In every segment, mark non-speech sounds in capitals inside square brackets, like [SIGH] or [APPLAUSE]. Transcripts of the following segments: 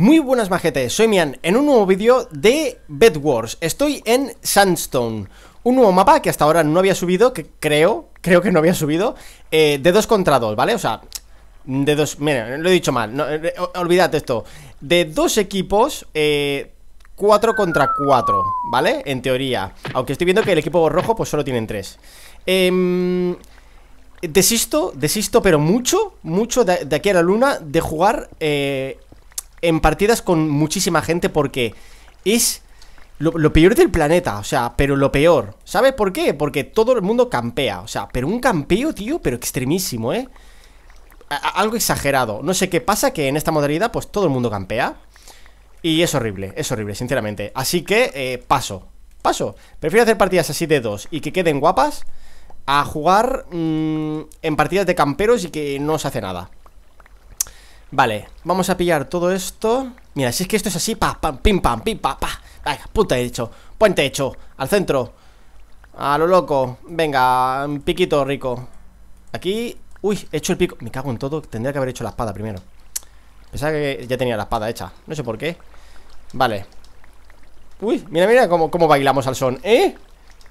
Muy buenas majetes, soy Mian en un nuevo vídeo de Bedwars. Estoy en Sandstone, un nuevo mapa que hasta ahora no había subido, que creo, creo que no había subido, eh, de 2 contra 2, ¿vale? O sea, de dos, mira, lo he dicho mal, no, eh, eh, esto, de dos equipos, eh, 4 contra 4, ¿vale? En teoría, aunque estoy viendo que el equipo rojo pues solo tienen tres. Em, desisto, desisto, pero mucho, mucho de, de, aquí a la luna de jugar eh, en partidas con muchísima gente porque es lo, peor del planeta, o sea, pero lo peor. ¿Sabe por qué? Porque todo el mundo campea, o sea, pero un campeo, tío, pero extremísimo, ¿eh? algo exagerado. No sé qué pasa, que en esta modalidad, pues todo el mundo campea. Y es horrible, es horrible, sinceramente. Así que eh, paso, paso. Prefiero hacer partidas así de dos y que queden guapas a jugar mm, en partidas de camperos y que no se hace nada. Vale, vamos a pillar todo esto Mira, si es que esto es así, pa, pam, pim, pam, pim, pa, pa Venga, puta hecho puente hecho, al centro A lo loco, venga, un piquito rico Aquí, uy, he hecho el pico Me cago en todo, tendría que haber hecho la espada primero Pensaba que ya tenía la espada hecha No sé por qué Vale Uy, mira, mira cómo, cómo bailamos al son, ¿eh?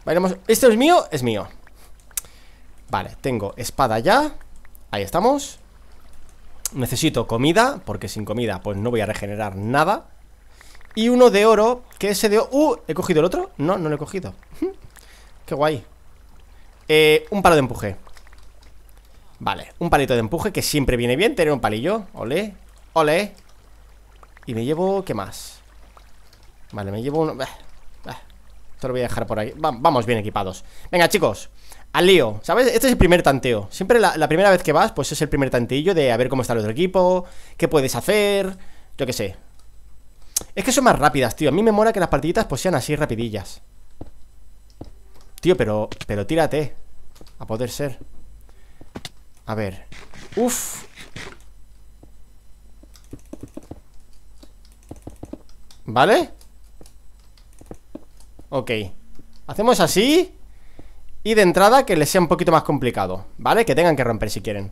Bailamos, ¿esto es mío? Es mío Vale, tengo espada ya Ahí estamos necesito comida, porque sin comida pues no voy a regenerar nada. Y uno de oro, que ese de... ¡Uh! ¿He cogido el otro? No, no lo he cogido. [LAUGHS] ¡Qué guay! Eh, un palo de empuje. Vale, un palito de empuje, que siempre viene bien tener un palillo. Ole, ole. Y me llevo... ¿Qué más? Vale, me llevo uno... Esto lo voy a dejar por ahí. vamos bien equipados. Venga, chicos. Al lío, ¿sabes? Este es el primer tanteo. Siempre la, primera vez que vas, pues es el primer tanteillo de a ver cómo está el otro equipo, qué puedes hacer, yo qué sé. Es que son más rápidas, tío. A mí me mola que las partiditas pues sean así rapidillas. Tío, pero, pero tírate. A poder ser. A ver. Uf. ¿Vale? Ok. Hacemos así. Y de entrada que les sea un poquito más complicado, ¿vale? Que tengan que romper si quieren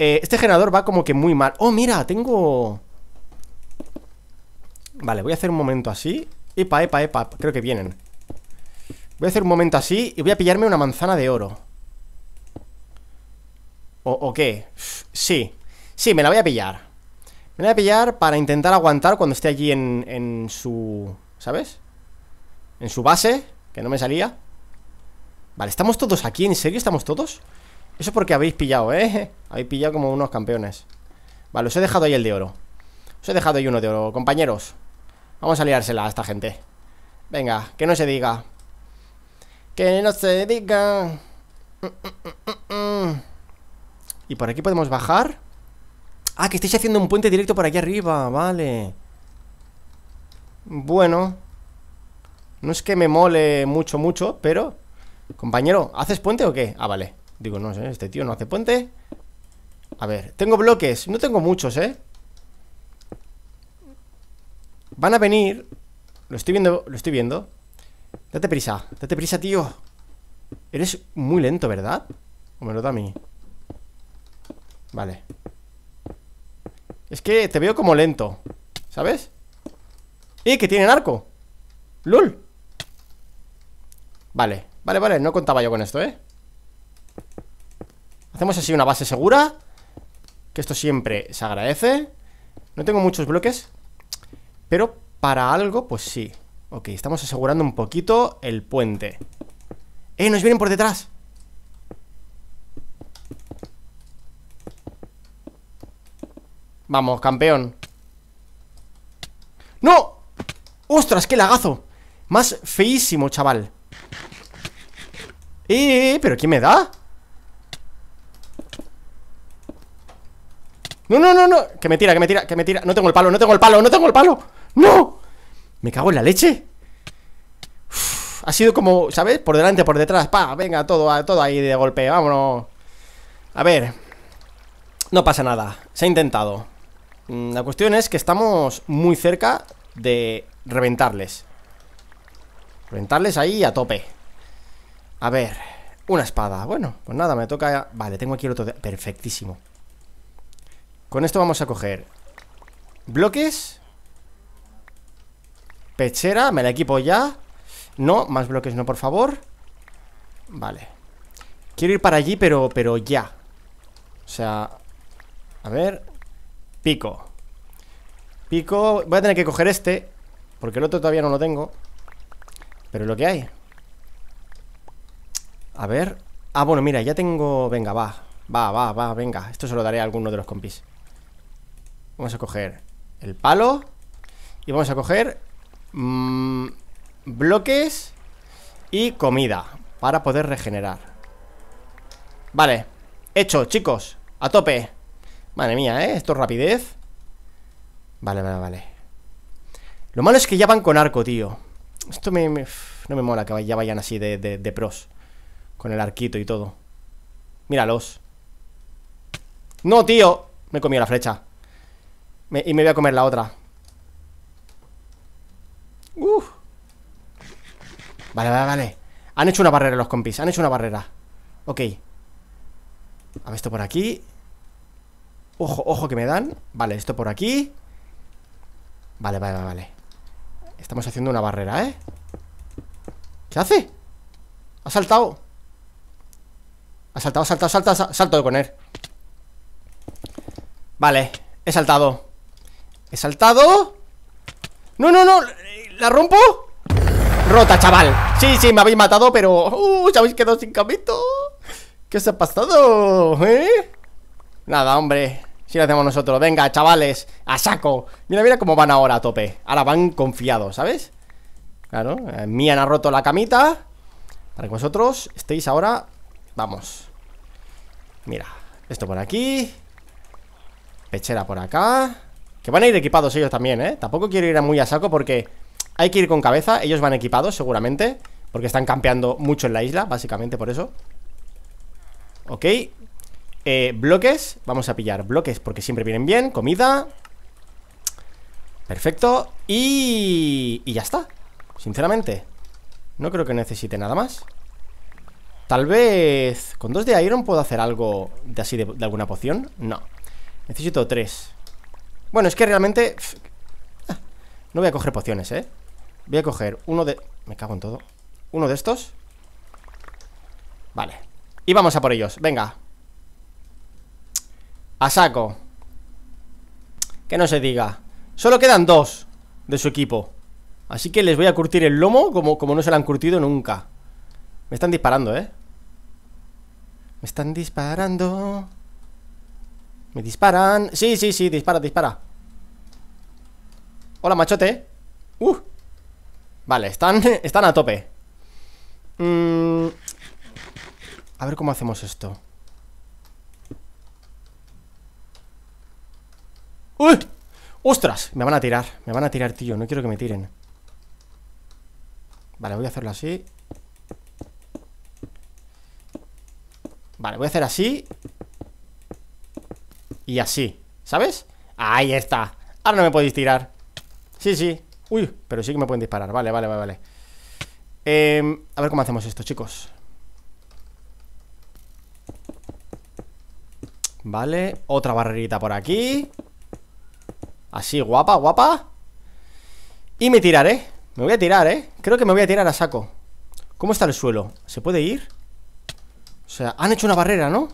eh, Este generador va como que muy mal ¡Oh, mira! Tengo... Vale, voy a hacer un momento así Epa, epa, epa, creo que vienen Voy a hacer un momento así y voy a pillarme una manzana de oro ¿O, ¿O, qué? Sí, sí, me la voy a pillar Me la voy a pillar para intentar aguantar cuando esté allí en, en su... ¿Sabes? En su base, que no me salía Vale, ¿estamos todos aquí? ¿En serio estamos todos? Eso porque habéis pillado, ¿eh? [LAUGHS] Habéis pillado como unos campeones Vale, os he dejado ahí el de oro Os he dejado ahí uno de oro, compañeros Vamos a liársela a esta gente Venga, que no se diga Que no se diga Y por aquí podemos bajar Ah, que estáis haciendo un puente directo por aquí arriba Vale Bueno No es que me mole mucho, mucho, pero Compañero, ¿haces puente o qué? Ah, vale Digo, no sé, este tío no hace puente A ver, tengo bloques No tengo muchos, ¿eh? Van a venir Lo estoy viendo, lo estoy viendo Date prisa, date prisa, tío Eres muy lento, ¿verdad? O me lo da a mí Vale Es que te veo como lento ¿Sabes? ¡Eh, que tienen arco! ¡Lul! Vale Vale, vale, no contaba yo con esto, ¿eh? Hacemos así una base segura Que esto siempre se agradece No tengo muchos bloques Pero para algo, pues sí Ok, estamos asegurando un poquito el puente ¡Eh, nos vienen por detrás! Vamos, campeón ¡No! ¡Ostras, qué lagazo! Más feísimo, chaval ¡Eh, pero quién me da! ¡No, no, no, no! Que me tira, que me tira, que me tira No tengo el palo, no tengo el palo, no tengo el palo ¡No! Me cago en la leche Ha sido como, ¿sabes? Por delante, por detrás Pa, venga, todo, todo ahí de golpe Vámonos A ver No pasa nada Se ha intentado mm, La cuestión es que estamos muy cerca de reventarles Reventarles ahí a tope a ver, una espada. Bueno, pues nada, me toca... Vale, tengo aquí el otro... De... Perfectísimo. Con esto vamos a coger bloques. Pechera, me la equipo ya. No, más bloques no, por favor. Vale. Quiero ir para allí, pero, pero ya. O sea... A ver... Pico. Pico... Voy a tener que coger este. Porque el otro todavía no lo tengo. Pero lo que hay. A ver. Ah, bueno, mira, ya tengo... Venga, va. Va, va, va, venga. Esto se lo daré a alguno de los compis. Vamos a coger el palo. Y vamos a coger... Mm, bloques. Y comida. Para poder regenerar. Vale. Hecho, chicos. A tope. Madre mía, ¿eh? Esto es rapidez. Vale, vale, vale. Lo malo es que ya van con arco, tío. Esto me... no me mola que ya vayan así de pros. Con el arquito y todo Míralos ¡No, tío! Me he comido la flecha Y me voy a comer la otra Uf. Vale, vale, vale Han hecho una barrera los compis Han hecho una barrera Ok A ver esto por aquí Ojo, ojo que me dan Vale, esto por aquí Vale, vale, vale Estamos haciendo una barrera, ¿eh? ¿Qué hace? Ha saltado ha saltado, saltado, saltado, salto de poner. Vale, he saltado He saltado No, no, no, ¿la rompo? Rota, chaval Sí, sí, me habéis matado, pero... Uh, ya habéis quedado sin camito ¿Qué os ha pasado? ¿Eh? Nada, hombre Si lo hacemos nosotros Venga, chavales A saco Mira, mira cómo van ahora a tope Ahora van confiados, ¿sabes? Claro, eh, Mian ha roto la camita Para que vosotros estéis ahora Vamos Mira, esto por aquí Pechera por acá Que van a ir equipados ellos también, ¿eh? Tampoco quiero ir muy a saco porque hay que ir con cabeza Ellos van equipados seguramente Porque están campeando mucho en la isla, básicamente por eso Ok eh, Bloques, vamos a pillar bloques porque siempre vienen bien Comida Perfecto Y... y ya está Sinceramente No creo que necesite nada más Tal vez con dos de Iron puedo hacer algo de así, de, alguna poción. No. Necesito tres. Bueno, es que realmente... Ah, no voy a coger pociones, ¿eh? Voy a coger uno de... Me cago en todo. Uno de estos. Vale. Y vamos a por ellos. Venga. A saco. Que no se diga. Solo quedan dos de su equipo. Así que les voy a curtir el lomo como, como no se lo han curtido nunca. Me están disparando, ¿eh? Me están disparando. Me disparan. Sí, sí, sí, dispara, dispara. Hola, machote. Uh. Vale, están, [LAUGHS] están a tope. Mm. A ver cómo hacemos esto. ¡Uy! ¡Ostras! Me van a tirar, me van a tirar, tío. No quiero que me tiren. Vale, voy a hacerlo así. Vale, voy a hacer así Y así, ¿sabes? Ahí está Ahora no me podéis tirar Sí, sí Uy, pero sí que me pueden disparar Vale, vale, vale, vale em, A ver cómo hacemos esto, chicos Vale, otra barrerita por aquí Así, guapa, guapa Y me tiraré Me voy a tirar, ¿eh? Creo que me voy a tirar a saco ¿Cómo está el suelo? ¿Se puede ir? O sea, han hecho una barrera, ¿no?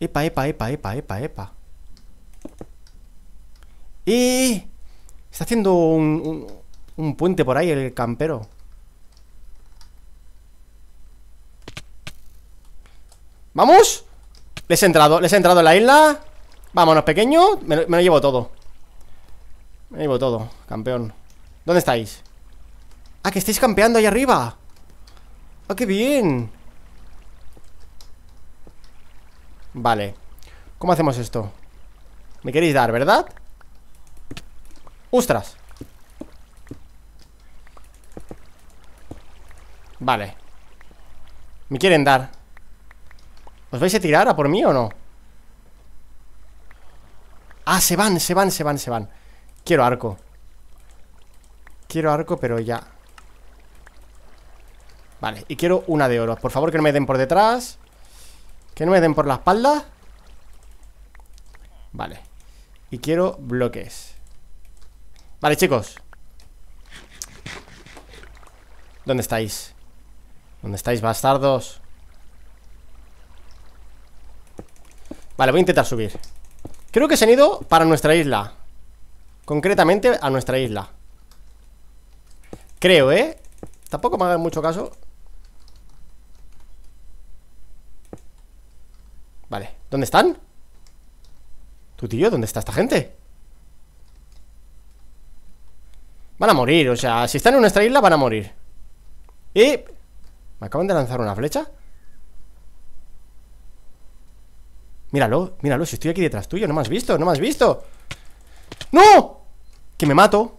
Epa, epa, epa, epa, epa, epa Y... Está haciendo un, un, puente por ahí el campero ¡Vamos! Les he entrado, les he entrado en la isla Vámonos, pequeño me me lo llevo todo Me lo llevo todo, campeón ¿Dónde estáis? ¡Ah, que estáis campeando ahí arriba! ¡Ah, qué bien! Vale ¿Cómo hacemos esto? Me queréis dar, ¿verdad? Ustras. Vale Me quieren dar ¿Os vais a tirar a por mí o no? Ah, se van, se van, se van, se van Quiero arco Quiero arco, pero ya Vale, y quiero una de oro Por favor que no me den por detrás que no me den por la espalda Vale Y quiero bloques Vale, chicos ¿Dónde estáis? ¿Dónde estáis, bastardos? Vale, voy a intentar subir Creo que se han ido para nuestra isla Concretamente a nuestra isla Creo, ¿eh? Tampoco me hagan mucho caso Vale, ¿dónde están? Tú, tío, ¿dónde está esta gente? Van a morir, o sea, si están en nuestra isla van a morir Y... ¿Me acaban de lanzar una flecha? Míralo, míralo, si estoy aquí detrás tuyo No me has visto, no me has visto ¡No! Que me mato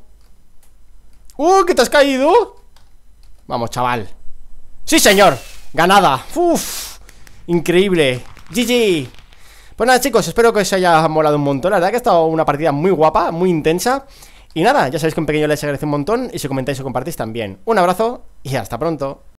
¡Uh, que te has caído! Vamos, chaval ¡Sí, señor! ¡Ganada! ¡Uf! Increíble GG Pues nada chicos, espero que os haya molado un montón La verdad que ha estado una partida muy guapa, muy intensa Y nada, ya sabéis que un pequeño like se agradece un montón Y si comentáis o compartís también Un abrazo y hasta pronto